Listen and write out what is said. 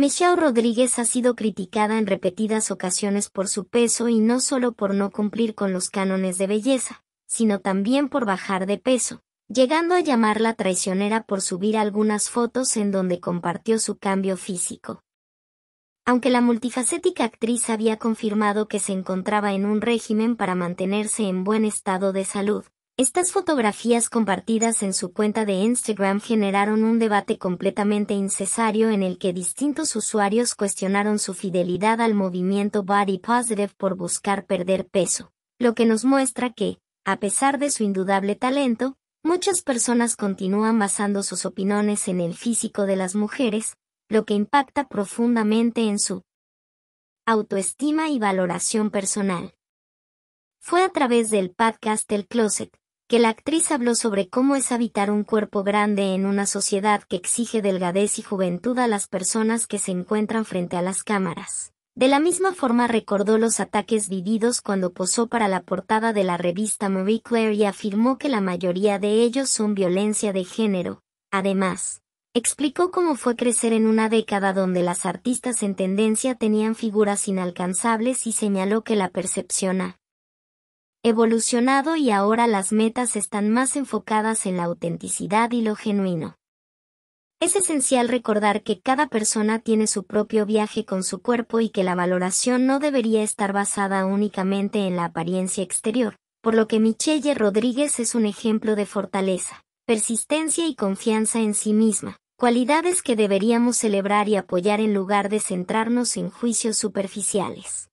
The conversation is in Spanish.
Michelle Rodríguez ha sido criticada en repetidas ocasiones por su peso y no solo por no cumplir con los cánones de belleza, sino también por bajar de peso, llegando a llamarla traicionera por subir algunas fotos en donde compartió su cambio físico. Aunque la multifacética actriz había confirmado que se encontraba en un régimen para mantenerse en buen estado de salud, estas fotografías compartidas en su cuenta de Instagram generaron un debate completamente incesario en el que distintos usuarios cuestionaron su fidelidad al movimiento Body Positive por buscar perder peso, lo que nos muestra que, a pesar de su indudable talento, muchas personas continúan basando sus opiniones en el físico de las mujeres, lo que impacta profundamente en su autoestima y valoración personal. Fue a través del podcast El Closet, que la actriz habló sobre cómo es habitar un cuerpo grande en una sociedad que exige delgadez y juventud a las personas que se encuentran frente a las cámaras. De la misma forma recordó los ataques vividos cuando posó para la portada de la revista Marie Claire y afirmó que la mayoría de ellos son violencia de género. Además, explicó cómo fue crecer en una década donde las artistas en tendencia tenían figuras inalcanzables y señaló que la percepción evolucionado y ahora las metas están más enfocadas en la autenticidad y lo genuino. Es esencial recordar que cada persona tiene su propio viaje con su cuerpo y que la valoración no debería estar basada únicamente en la apariencia exterior, por lo que Michelle Rodríguez es un ejemplo de fortaleza, persistencia y confianza en sí misma, cualidades que deberíamos celebrar y apoyar en lugar de centrarnos en juicios superficiales.